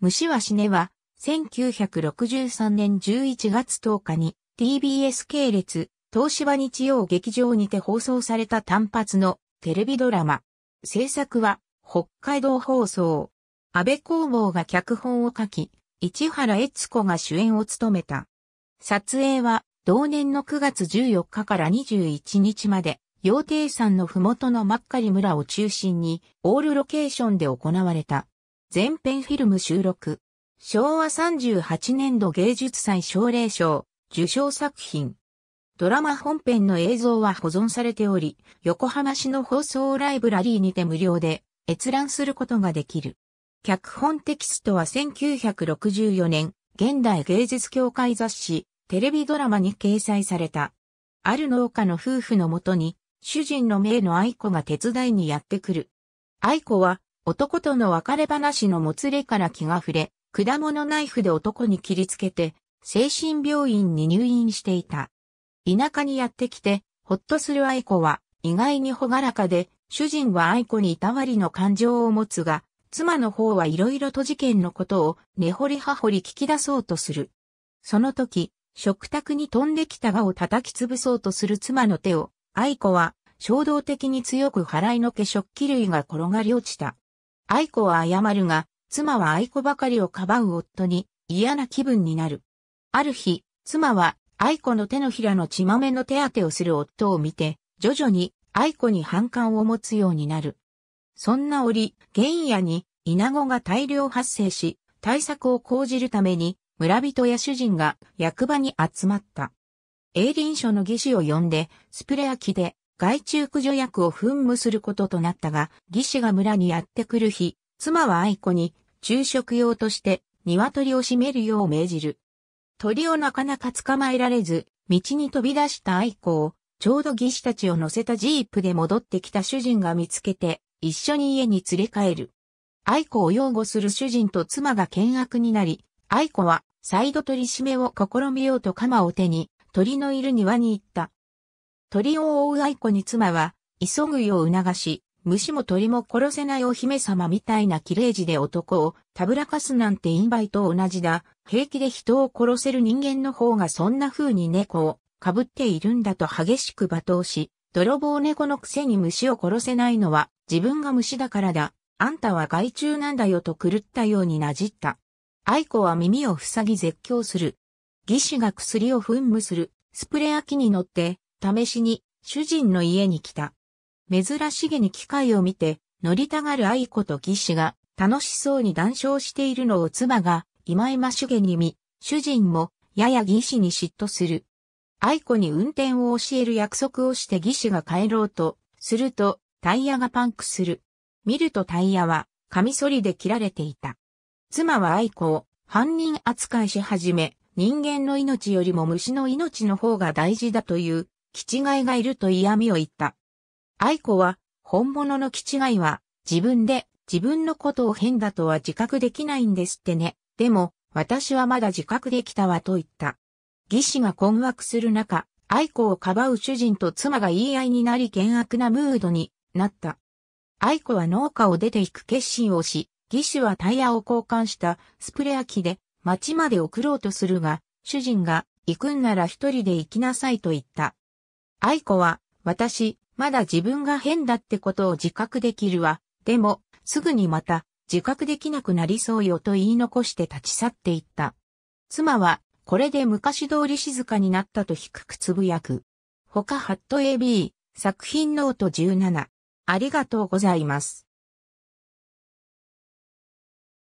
虫は死ねは、1963年11月10日に TBS 系列、東芝日曜劇場にて放送された単発のテレビドラマ。制作は北海道放送。安倍工房が脚本を書き、市原悦子が主演を務めた。撮影は同年の9月14日から21日まで、羊蹄山のふもとの真っ赤り村を中心に、オールロケーションで行われた。全編フィルム収録。昭和38年度芸術祭奨励賞、受賞作品。ドラマ本編の映像は保存されており、横浜市の放送ライブラリーにて無料で閲覧することができる。脚本テキストは1964年、現代芸術協会雑誌、テレビドラマに掲載された。ある農家の夫婦のもとに、主人の名の愛子が手伝いにやってくる。愛子は男との別れ話のもつれから気が触れ、果物ナイフで男に切りつけて、精神病院に入院していた。田舎にやってきて、ほっとする愛子は、意外にほがらかで、主人は愛子にいたわりの感情を持つが、妻の方はいろいろと事件のことを根掘り葉掘り聞き出そうとする。その時、食卓に飛んできた輪を叩き潰そうとする妻の手を、愛子は衝動的に強く払いのけ食器類が転がり落ちた。愛子は謝るが、妻は愛子ばかりをかばう夫に嫌な気分になる。ある日、妻は愛子の手のひらの血豆の手当てをする夫を見て、徐々に愛子に反感を持つようになる。そんな折、原野に稲子が大量発生し、対策を講じるために村人や主人が役場に集まった。栄林署の技師を呼んで、スプレーきで害虫駆除薬を噴霧することとなったが、義士が村にやってくる日、妻は愛子に昼食用として鶏を占めるよう命じる。鳥をなかなか捕まえられず、道に飛び出した愛子を、ちょうど義士たちを乗せたジープで戻ってきた主人が見つけて、一緒に家に連れ帰る。愛子を擁護する主人と妻が険悪になり、愛子は、再度取り締めを試みようと鎌を手に、鳥のいる庭に行った。鳥を追う愛子に妻は、急ぐよう促し、虫も鳥も殺せないお姫様みたいな綺麗事で男をたぶらかすなんて陰梅と同じだ。平気で人を殺せる人間の方がそんな風に猫をかぶっているんだと激しく罵倒し、泥棒猫のくせに虫を殺せないのは自分が虫だからだ。あんたは害虫なんだよと狂ったようになじった。愛子は耳を塞ぎ絶叫する。義手が薬を噴霧する。スプレー空きに乗って試しに主人の家に来た。珍しげに機械を見て、乗りたがる愛子と義士が楽しそうに談笑しているのを妻が今今しげに見、主人もやや義士に嫉妬する。愛子に運転を教える約束をして義士が帰ろうと、するとタイヤがパンクする。見るとタイヤはカミソリで切られていた。妻は愛子を犯人扱いし始め、人間の命よりも虫の命の方が大事だという気違いがいると嫌味を言った。愛子は、本物の気違いは、自分で、自分のことを変だとは自覚できないんですってね。でも、私はまだ自覚できたわと言った。義士が困惑する中、愛子をかばう主人と妻が言い合いになり険悪なムードになった。愛子は農家を出て行く決心をし、義士はタイヤを交換したスプレー機で町まで送ろうとするが、主人が行くんなら一人で行きなさいと言った。愛子は、私、まだ自分が変だってことを自覚できるわ。でも、すぐにまた、自覚できなくなりそうよと言い残して立ち去っていった。妻は、これで昔通り静かになったと低くつぶやく。他ハット AB、作品ノート17。ありがとうございます。